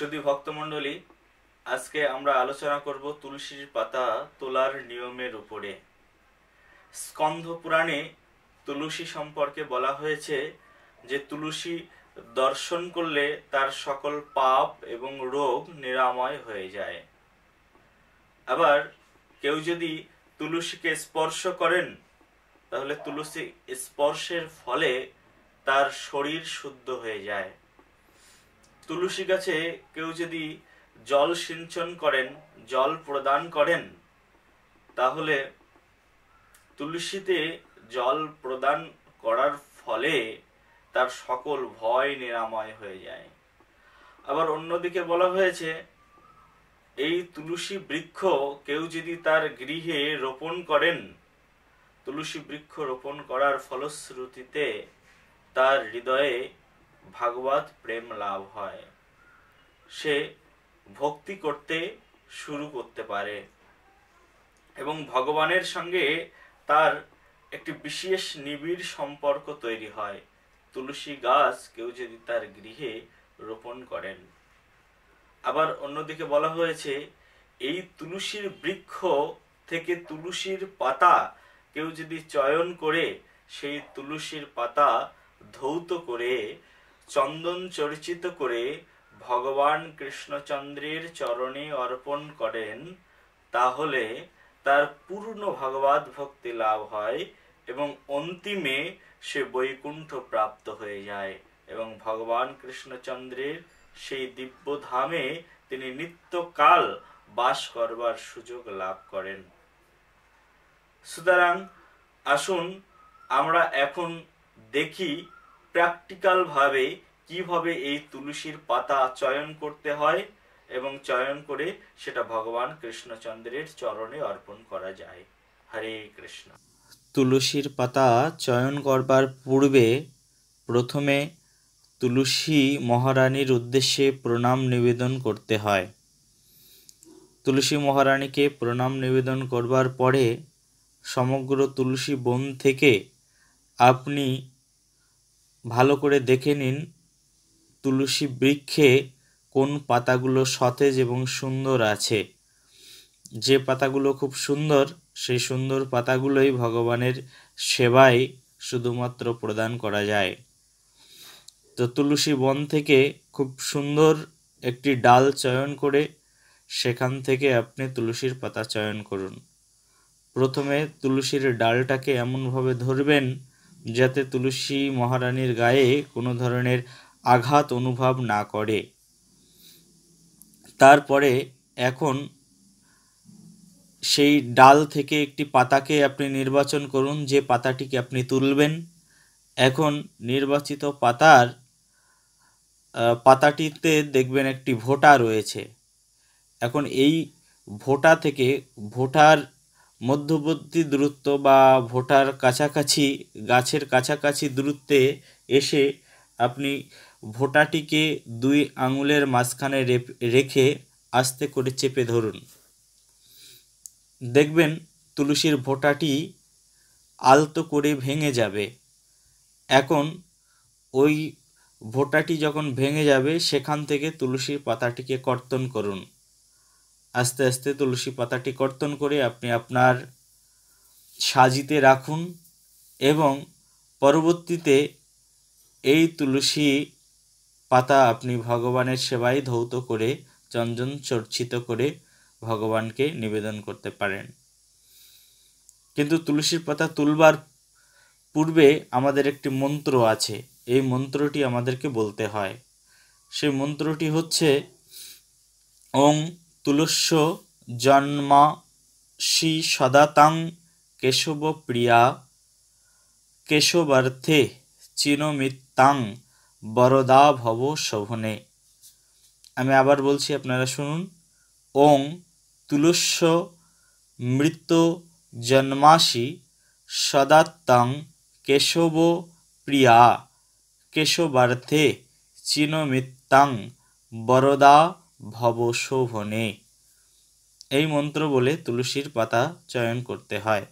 শুধু ভক্তমন্ডলী আজকে আমরা আলোচনা করব তুলসীর পাতা তোলার নিয়মের উপরে স্কন্ধ পুরাণে তুলসী সম্পর্কে বলা হয়েছে যে তুলসী দর্শন করলে তার সকল পাপ এবং রোগ নিরাময় হয়ে যায় আবার কেউ যদি তুলসীকে স্পর্শ করেন তাহলে তুলসী স্পর্শের ফলে তার শরীর শুদ্ধ হয়ে যায় তুলসী গাছে কেউ যদি জল সিঞ্চন করেন জল প্রদান করেন তাহলে তুলসীতে জল প্রদান করার ফলে তার সকল ভয় নিরাময় হয়ে যায় আবার অন্যদিকে বলা হয়েছে এই তুলসী বৃক্ষ কেউ যদি তার গৃহে রোপণ করেন তুলসী বৃক্ষ রোপণ করার ফলশ্রুতিতে তার হৃদয়ে ভাগবত প্রেম লাভ হয় সে ভক্তি করতে শুরু করতে পারে এবং ভগবানের সঙ্গে তার একটি বিশেষ নিবিড় সম্পর্ক তৈরি হয় তুলসী গাছ কেউ যদি তার গৃহে রোপণ করেন আবার অন্যদিকে বলা হয়েছে এই তুলসীর বৃক্ষ থেকে তুলসীর পাতা কেউ যদি চয়ন করে সেই তুলসীর পাতা ধৌত করে চন্দন চর্চিত করে ভগবান কৃষ্ণচন্দ্রের চরণে অর্পণ করেন তাহলে তার পূর্ণ ভগবত ভক্তি লাভ হয় এবং অন্তিমে সে বৈকুণ্ঠ প্রাপ্ত হয়ে যায় এবং ভগবান কৃষ্ণচন্দ্রের সেই দিব্য ধামে তিনি নিত্যকাল বাস করবার সুযোগ লাভ করেন সুতরাং আসুন আমরা এখন দেখি প্র্যাকটিক্যালভাবে কিভাবে এই তুলসীর পাতা চয়ন করতে হয় এবং চয়ন করে সেটা ভগবান কৃষ্ণচন্দ্রের চরণে অর্পণ করা যায় হরে কৃষ্ণ তুলসীর পাতা চয়ন করবার পূর্বে প্রথমে তুলসী মহারানীর উদ্দেশ্যে প্রণাম নিবেদন করতে হয় তুলসী মহারানীকে প্রণাম নিবেদন করবার পরে সমগ্র তুলসী বন থেকে আপনি ভালো করে দেখে নিন তুলসী বৃক্ষে কোন পাতাগুলো সতেজ এবং সুন্দর আছে যে পাতাগুলো খুব সুন্দর সেই সুন্দর পাতাগুলোই ভগবানের সেবায় শুধুমাত্র প্রদান করা যায় তো তুলসী বন থেকে খুব সুন্দর একটি ডাল চয়ন করে সেখান থেকে আপনি তুলসীর পাতা চয়ন করুন প্রথমে তুলসীর ডালটাকে এমনভাবে ধরবেন যাতে তুলসী মহারানীর গায়ে কোনো ধরনের আঘাত অনুভব না করে তারপরে এখন সেই ডাল থেকে একটি পাতাকে আপনি নির্বাচন করুন যে পাতাটিকে আপনি তুলবেন এখন নির্বাচিত পাতার পাতাটিতে দেখবেন একটি ভোটা রয়েছে এখন এই ভোটা থেকে ভোটার মধ্যবর্তী দূরত্ব বা ভোটার কাছাকাছি গাছের কাছাকাছি দূরত্বে এসে আপনি ভোটাটিকে দুই আঙুলের মাঝখানে রেখে আস্তে করে চেপে ধরুন দেখবেন তুলসীর ভোটাটি আলতো করে ভেঙে যাবে এখন ওই ভোটাটি যখন ভেঙে যাবে সেখান থেকে তুলসীর পাতাটিকে কর্তন করুন আস্তে আস্তে তুলসী পাতাটি কর্তন করে আপনি আপনার সাজিতে রাখুন এবং পরবর্তীতে এই তুলসী পাতা আপনি ভগবানের সেবায় ধৌত করে চঞ্জন চর্চিত করে ভগবানকে নিবেদন করতে পারেন কিন্তু তুলসীর পাতা তুলবার পূর্বে আমাদের একটি মন্ত্র আছে এই মন্ত্রটি আমাদেরকে বলতে হয় সেই মন্ত্রটি হচ্ছে ওং তুলস্য জন্মা শ্রী সদাতাং কেশবপ্রিয়া কেশবার্থে চিনমিত্তাং বরদা ভব শোভনে আমি আবার বলছি আপনারা শুনুন ওং তুলস্য মৃত জন্মাসি সদাত্তাং কেশব প্রিয়া কেশবার্থে চিনমিত্তাং বরদা ভব শোভনে এই মন্ত্র বলে তুলসীর পাতা চয়ন করতে হয়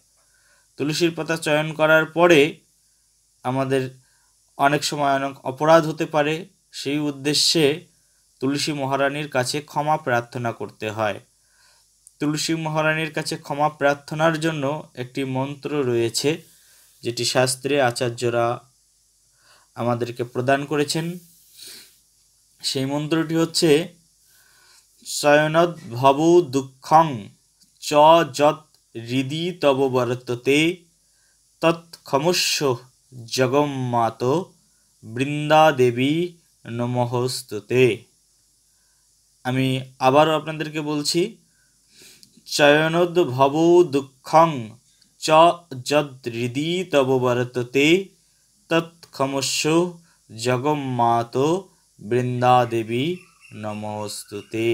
তুলসীর পাতা চয়ন করার পরে আমাদের অনেক সময় অনেক অপরাধ হতে পারে সেই উদ্দেশ্যে তুলসী মহারানীর কাছে ক্ষমা প্রার্থনা করতে হয় তুলসী মহারানীর কাছে ক্ষমা প্রার্থনার জন্য একটি মন্ত্র রয়েছে যেটি শাস্ত্রে আচার্যরা আমাদেরকে প্রদান করেছেন সেই মন্ত্রটি হচ্ছে শয়নদ্ভবো দুঃখং চ যৎ হৃদি তব বর্ততে তৎক্ষমস্য জগম্মাত বৃন্দাদেবী নমহস্ততে আমি আবারও আপনাদেরকে বলছি চয়নোদ্ভব দুঃখং চ হৃদি তব বর্ততে তৎক্ষমস্য জগম্মাত বৃন্দাদেবী नमोस्तुते